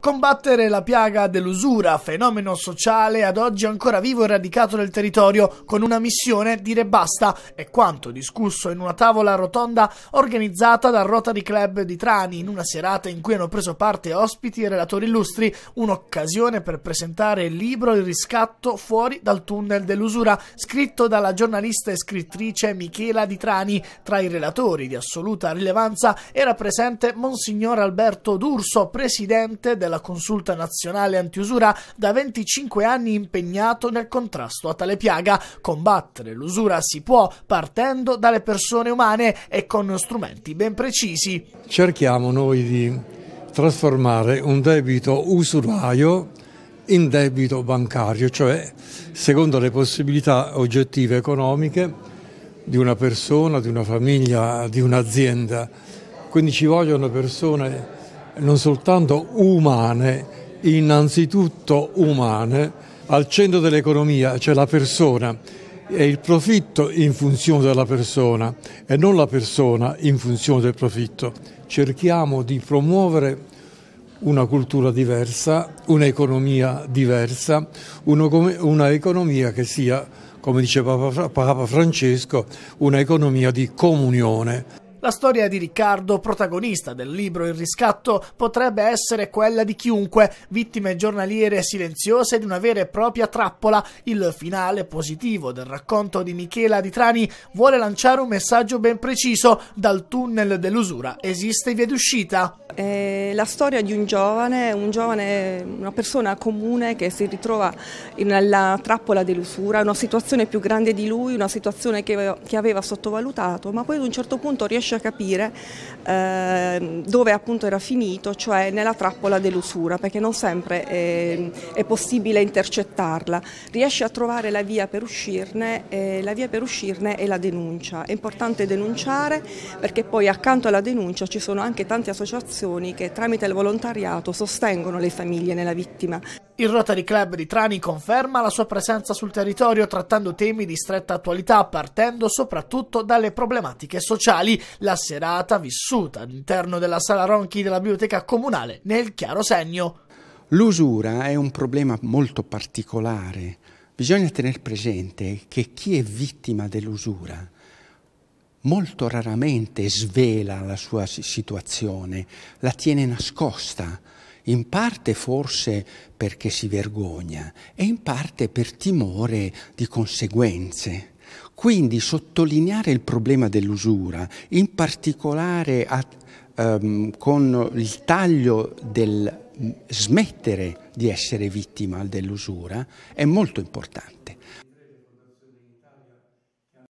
Combattere la piaga dell'usura, fenomeno sociale ad oggi ancora vivo e radicato nel territorio, con una missione, dire basta, è quanto discusso in una tavola rotonda organizzata dal Rotary Club di Trani, in una serata in cui hanno preso parte ospiti e relatori illustri, un'occasione per presentare il libro Il riscatto fuori dal tunnel dell'usura, scritto dalla giornalista e scrittrice Michela di Trani. Tra i relatori di assoluta rilevanza era presente Monsignor Alberto D'Urso, presidente del della Consulta Nazionale Antiusura, da 25 anni impegnato nel contrasto a tale piaga. Combattere l'usura si può partendo dalle persone umane e con strumenti ben precisi. Cerchiamo noi di trasformare un debito usuraio in debito bancario, cioè secondo le possibilità oggettive economiche di una persona, di una famiglia, di un'azienda. Quindi ci vogliono persone non soltanto umane, innanzitutto umane. Al centro dell'economia c'è la persona e il profitto in funzione della persona e non la persona in funzione del profitto. Cerchiamo di promuovere una cultura diversa, un'economia diversa, un'economia che sia, come dice Papa Francesco, un'economia di comunione. La storia di Riccardo, protagonista del libro Il riscatto, potrebbe essere quella di chiunque, vittime giornaliere silenziose di una vera e propria trappola. Il finale positivo del racconto di Michela di Trani vuole lanciare un messaggio ben preciso: dal tunnel dell'usura esiste via d'uscita. È la storia di un giovane, un giovane, una persona comune che si ritrova nella trappola dell'usura, una situazione più grande di lui, una situazione che aveva sottovalutato, ma poi ad un certo punto riesce riesce a capire eh, dove appunto era finito, cioè nella trappola dell'usura, perché non sempre è, è, possibile intercettarla. Riesce a trovare la via per uscirne e eh, la via per uscirne è la denuncia. È importante denunciare perché poi accanto alla denuncia ci sono anche tante associazioni che tramite il volontariato sostengono le famiglie nella vittima. Il Rotary Club di Trani conferma la sua presenza sul territorio trattando temi di stretta attualità partendo soprattutto dalle problematiche sociali. La serata vissuta all'interno della sala Ronchi della biblioteca comunale nel chiaro segno. L'usura è un problema molto particolare. Bisogna tenere presente che chi è vittima dell'usura molto raramente svela la sua situazione, la tiene nascosta in parte forse perché si vergogna e in parte per timore di conseguenze. Quindi sottolineare il problema dell'usura, in particolare a, um, con il taglio del mm, smettere di essere vittima dell'usura, è molto importante.